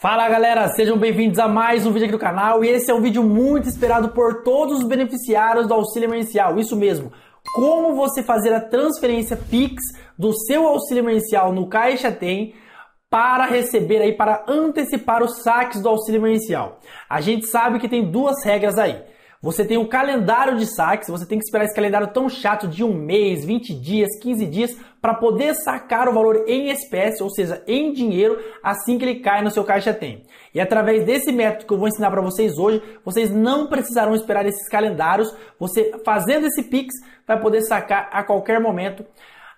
Fala galera, sejam bem-vindos a mais um vídeo aqui do canal e esse é um vídeo muito esperado por todos os beneficiários do auxílio emergencial, isso mesmo. Como você fazer a transferência Pix do seu auxílio emergencial no Caixa Tem para receber aí, para antecipar os saques do auxílio emergencial. A gente sabe que tem duas regras aí. Você tem o calendário de saques, você tem que esperar esse calendário tão chato de um mês, 20 dias, 15 dias para poder sacar o valor em espécie, ou seja, em dinheiro, assim que ele cai no seu caixa tem. E através desse método que eu vou ensinar para vocês hoje, vocês não precisarão esperar esses calendários. Você fazendo esse Pix vai poder sacar a qualquer momento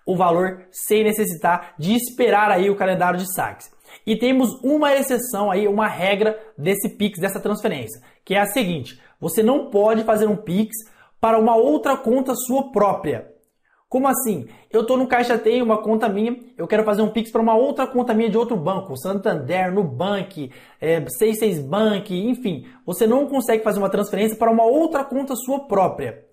o valor sem necessitar de esperar aí o calendário de saques. E temos uma exceção aí, uma regra desse Pix, dessa transferência, que é a seguinte: você não pode fazer um Pix para uma outra conta sua própria. Como assim? Eu estou no Caixa Tem, uma conta minha, eu quero fazer um Pix para uma outra conta minha de outro banco, Santander, Nubank, é, 66 Bank, enfim. Você não consegue fazer uma transferência para uma outra conta sua própria.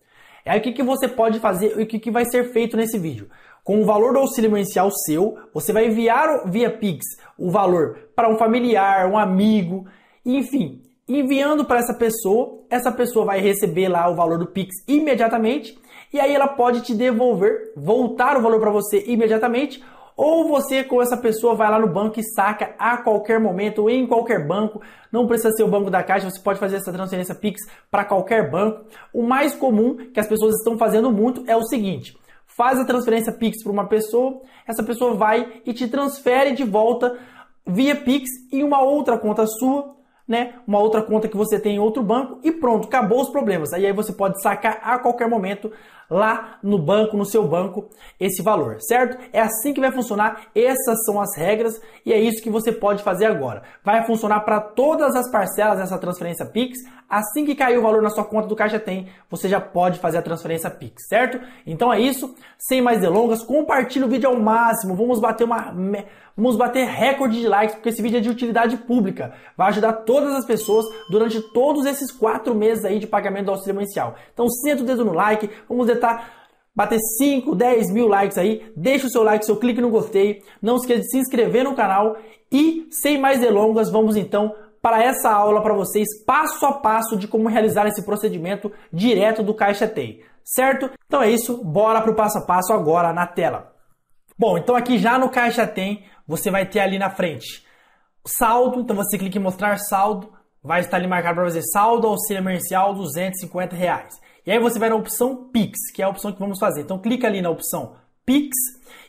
É aí o que, que você pode fazer e o que, que vai ser feito nesse vídeo. Com o valor do auxílio emergencial seu, você vai enviar via Pix o valor para um familiar, um amigo, enfim, enviando para essa pessoa, essa pessoa vai receber lá o valor do Pix imediatamente e aí ela pode te devolver, voltar o valor para você imediatamente, ou você com essa pessoa vai lá no banco e saca a qualquer momento, em qualquer banco, não precisa ser o banco da Caixa, você pode fazer essa transferência Pix para qualquer banco. O mais comum que as pessoas estão fazendo muito é o seguinte: faz a transferência Pix para uma pessoa, essa pessoa vai e te transfere de volta via Pix em uma outra conta sua né, uma outra conta que você tem em outro banco e pronto, acabou os problemas. Aí, aí você pode sacar a qualquer momento lá no banco, no seu banco, esse valor, certo? É assim que vai funcionar, essas são as regras e é isso que você pode fazer agora. Vai funcionar para todas as parcelas dessa transferência Pix. Assim que cair o valor na sua conta do Caixa Tem, você já pode fazer a transferência Pix, certo? Então é isso, sem mais delongas, compartilhe o vídeo ao máximo, vamos bater uma Vamos bater recorde de likes porque esse vídeo é de utilidade pública. Vai ajudar todas as pessoas durante todos esses quatro meses aí de pagamento do auxílio emergencial. Então senta o dedo no like, vamos tentar bater 5, 10 mil likes aí. Deixa o seu like, seu clique no gostei. Não esqueça de se inscrever no canal. E sem mais delongas, vamos então para essa aula para vocês passo a passo de como realizar esse procedimento direto do Caixa Tem, certo? Então é isso, bora para o passo a passo agora na tela. Bom, então aqui já no Caixa Tem você vai ter ali na frente saldo, então você clica em mostrar saldo, vai estar ali marcado para você saldo auxílio emergencial 250 reais. E aí você vai na opção Pix, que é a opção que vamos fazer. Então clica ali na opção Pix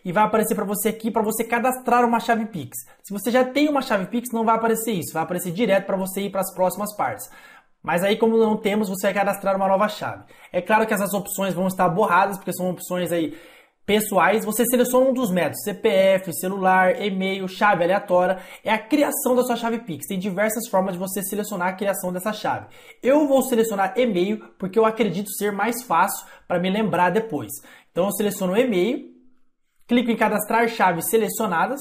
e vai aparecer para você aqui para você cadastrar uma chave Pix. Se você já tem uma chave Pix, não vai aparecer isso, vai aparecer direto para você ir para as próximas partes. Mas aí, como não temos, você vai cadastrar uma nova chave. É claro que essas opções vão estar borradas, porque são opções aí pessoais, você seleciona um dos métodos, CPF, celular, e-mail, chave aleatória, é a criação da sua chave Pix. Tem diversas formas de você selecionar a criação dessa chave. Eu vou selecionar e-mail porque eu acredito ser mais fácil para me lembrar depois. Então eu seleciono e-mail, clico em cadastrar chaves selecionadas,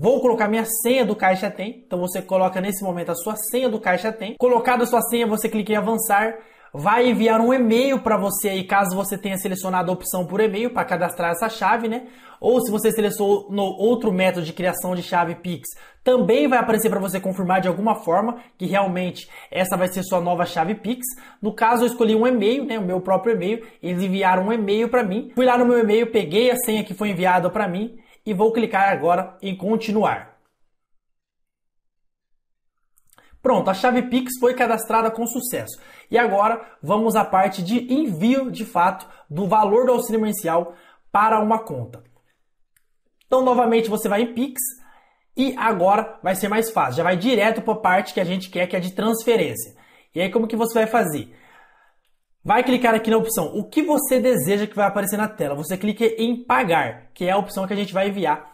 Vou colocar minha senha do Caixa Tem. Então você coloca nesse momento a sua senha do Caixa Tem. Colocada a sua senha, você clica em avançar vai enviar um e-mail para você aí, caso você tenha selecionado a opção por e-mail para cadastrar essa chave, né? Ou se você selecionou outro método de criação de chave Pix, também vai aparecer para você confirmar de alguma forma que realmente essa vai ser sua nova chave Pix. No caso, eu escolhi um e-mail, né, o meu próprio e-mail, eles enviaram um e-mail para mim. Fui lá no meu e-mail, peguei a senha que foi enviada para mim e vou clicar agora em continuar. Pronto, a chave Pix foi cadastrada com sucesso. E agora vamos à parte de envio de fato do valor do auxílio emergencial para uma conta. Então, novamente, você vai em Pix e agora vai ser mais fácil. Já vai direto para a parte que a gente quer, que é de transferência. E aí, como que você vai fazer? Vai clicar aqui na opção O que você deseja que vai aparecer na tela. Você clica em Pagar, que é a opção que a gente vai enviar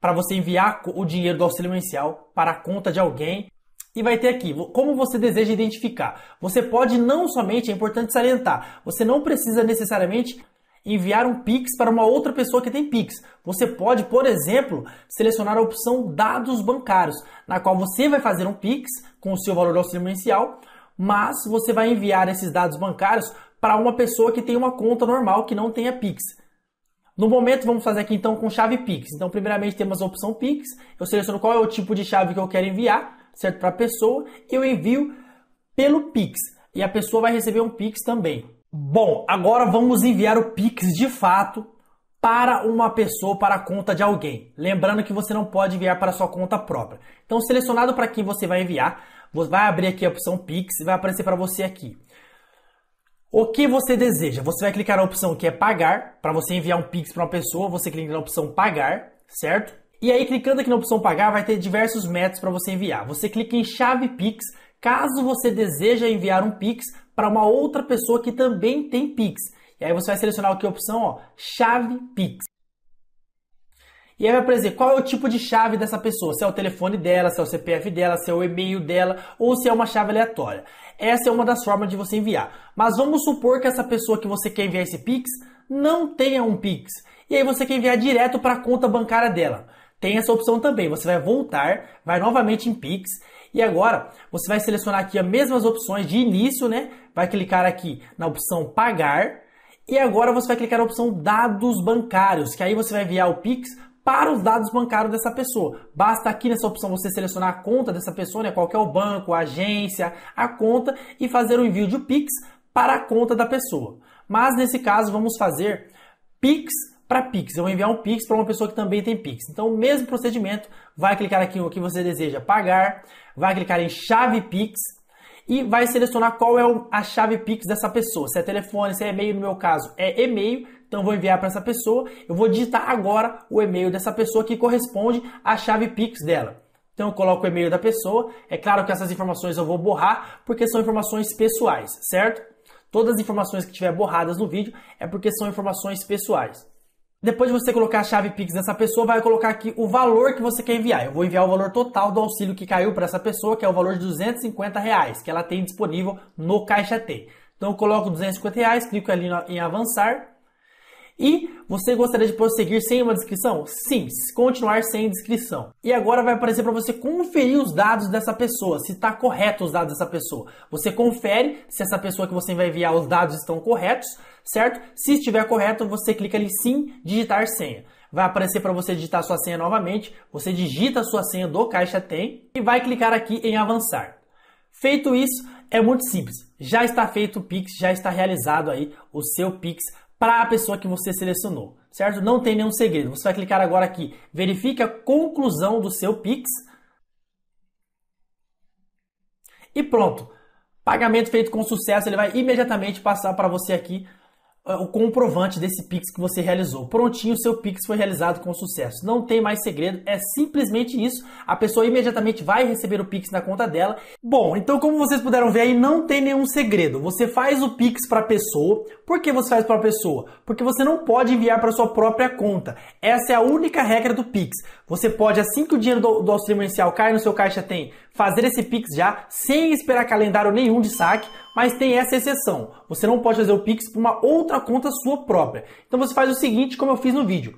para você enviar o dinheiro do auxílio emergencial para a conta de alguém e vai ter aqui como você deseja identificar. Você pode não somente, é importante salientar, você não precisa necessariamente enviar um Pix para uma outra pessoa que tem Pix. Você pode, por exemplo, selecionar a opção dados bancários, na qual você vai fazer um Pix com o seu valor auxílio inicial, mas você vai enviar esses dados bancários para uma pessoa que tem uma conta normal que não tenha Pix. No momento, vamos fazer aqui então com chave Pix. Então, primeiramente temos a opção Pix, eu seleciono qual é o tipo de chave que eu quero enviar certo? Para a pessoa, eu envio pelo Pix e a pessoa vai receber um Pix também. Bom, agora vamos enviar o Pix de fato para uma pessoa, para a conta de alguém. Lembrando que você não pode enviar para sua conta própria. Então, selecionado para quem você vai enviar, vai abrir aqui a opção Pix e vai aparecer para você aqui. O que você deseja? Você vai clicar na opção que é pagar. Para você enviar um Pix para uma pessoa, você clica na opção pagar, certo? E aí, clicando aqui na opção pagar, vai ter diversos métodos para você enviar. Você clica em chave Pix, caso você deseja enviar um Pix para uma outra pessoa que também tem Pix. E aí você vai selecionar aqui é a opção, ó, chave Pix. E aí vai aparecer qual é o tipo de chave dessa pessoa, se é o telefone dela, se é o CPF dela, se é o e-mail dela ou se é uma chave aleatória. Essa é uma das formas de você enviar. Mas vamos supor que essa pessoa que você quer enviar esse Pix não tenha um Pix. E aí você quer enviar direto para a conta bancária dela tem essa opção também. Você vai voltar, vai novamente em Pix e agora você vai selecionar aqui as mesmas opções de início, né? Vai clicar aqui na opção pagar e agora você vai clicar na opção dados bancários, que aí você vai enviar o Pix para os dados bancários dessa pessoa. Basta aqui nessa opção você selecionar a conta dessa pessoa, né? qual é o banco, a agência, a conta e fazer o envio de Pix para a conta da pessoa. Mas nesse caso vamos fazer Pix para Pix. Eu vou enviar um Pix para uma pessoa que também tem Pix. Então, o mesmo procedimento, vai clicar aqui no que você deseja pagar, vai clicar em chave Pix e vai selecionar qual é a chave Pix dessa pessoa. Se é telefone, se é e-mail, no meu caso é e-mail. Então, vou enviar para essa pessoa. Eu vou digitar agora o e-mail dessa pessoa que corresponde à chave Pix dela. Então eu coloco o e-mail da pessoa. É claro que essas informações eu vou borrar porque são informações pessoais, certo? Todas as informações que tiver borradas no vídeo é porque são informações pessoais. Depois de você colocar a chave Pix dessa pessoa, vai colocar aqui o valor que você quer enviar. Eu vou enviar o valor total do auxílio que caiu para essa pessoa, que é o valor de 250 reais, que ela tem disponível no Caixa T. Então eu coloco 250 reais, clico ali em avançar. E você gostaria de prosseguir sem uma descrição? Sim, continuar sem descrição. E agora vai aparecer para você conferir os dados dessa pessoa, se está correto os dados dessa pessoa. Você confere se essa pessoa que você vai enviar os dados estão corretos certo? Se estiver correto, você clica ali sim, digitar senha. Vai aparecer para você digitar sua senha novamente, você digita a sua senha do Caixa Tem e vai clicar aqui em avançar. Feito isso, é muito simples. Já está feito o Pix, já está realizado aí o seu Pix para a pessoa que você selecionou, certo? Não tem nenhum segredo. Você vai clicar agora aqui, verifique a conclusão do seu Pix. E pronto. Pagamento feito com sucesso, ele vai imediatamente passar para você aqui é, o comprovante desse Pix que você realizou. Prontinho, seu Pix foi realizado com sucesso. Não tem mais segredo, é simplesmente isso. A pessoa imediatamente vai receber o Pix na conta dela. Bom, então como vocês puderam ver aí, não tem nenhum segredo. Você faz o Pix para a pessoa. Por que você faz para a pessoa? Porque você não pode enviar para sua própria conta. Essa é a única regra do Pix. Você pode, assim que o dinheiro do, do auxílio emergencial cai no seu caixa tem, fazer esse Pix já sem esperar calendário nenhum de saque, mas tem essa exceção. Você não pode fazer o Pix para uma outra conta sua própria. Então você faz o seguinte, como eu fiz no vídeo.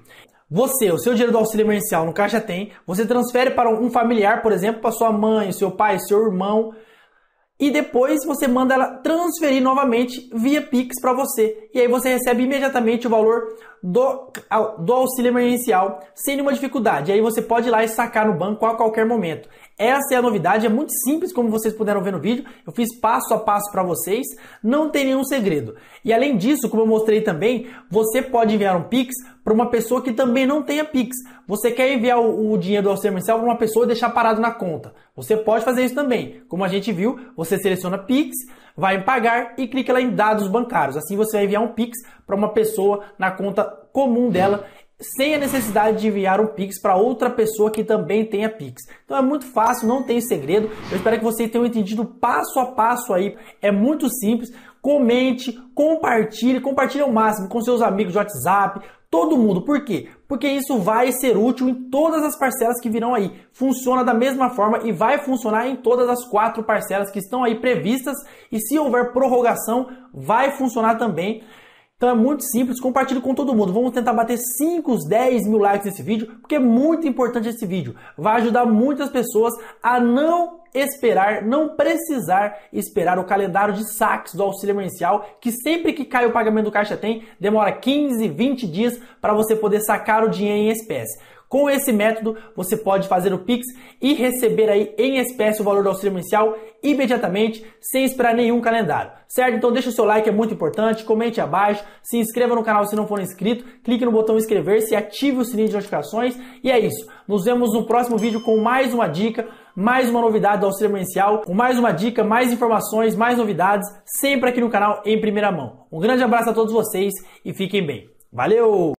Você, o seu dinheiro do auxílio emergencial no caixa tem, você transfere para um familiar, por exemplo, para sua mãe, seu pai, seu irmão, e depois você manda ela transferir novamente via Pix para você. E aí você recebe imediatamente o valor do, do auxílio emergencial sem nenhuma dificuldade. E aí você pode ir lá e sacar no banco a qualquer momento. Essa é a novidade, é muito simples, como vocês puderam ver no vídeo. Eu fiz passo a passo para vocês, não tem nenhum segredo. E além disso, como eu mostrei também, você pode enviar um Pix para uma pessoa que também não tenha Pix. Você quer enviar o, o dinheiro do auxílio emergencial para uma pessoa e deixar parado na conta. Você pode fazer isso também. Como a gente viu, você seleciona Pix, vai em pagar e clica lá em dados bancários. Assim você vai enviar um Pix para uma pessoa na conta comum dela sem a necessidade de enviar um Pix para outra pessoa que também tenha Pix. Então é muito fácil, não tem segredo. Eu espero que vocês tenham entendido passo a passo aí. É muito simples. Comente, compartilhe, compartilhe ao máximo com seus amigos de WhatsApp, todo mundo. Por quê? Porque isso vai ser útil em todas as parcelas que virão aí. Funciona da mesma forma e vai funcionar em todas as quatro parcelas que estão aí previstas. E se houver prorrogação, vai funcionar também. Então é muito simples, compartilhe com todo mundo. Vamos tentar bater 5, 10 mil likes nesse vídeo, porque é muito importante esse vídeo. Vai ajudar muitas pessoas a não esperar, não precisar esperar o calendário de saques do auxílio emergencial, que sempre que cai o pagamento do caixa tem, demora 15, 20 dias para você poder sacar o dinheiro em espécie. Com esse método, você pode fazer o Pix e receber aí em espécie o valor do auxílio mensal imediatamente, sem esperar nenhum calendário, certo? Então deixa o seu like, é muito importante, comente abaixo, se inscreva no canal se não for inscrito, clique no botão inscrever-se, ative o sininho de notificações e é isso. Nos vemos no próximo vídeo com mais uma dica, mais uma novidade do auxílio mensal, com mais uma dica, mais informações, mais novidades, sempre aqui no canal em primeira mão. Um grande abraço a todos vocês e fiquem bem. Valeu!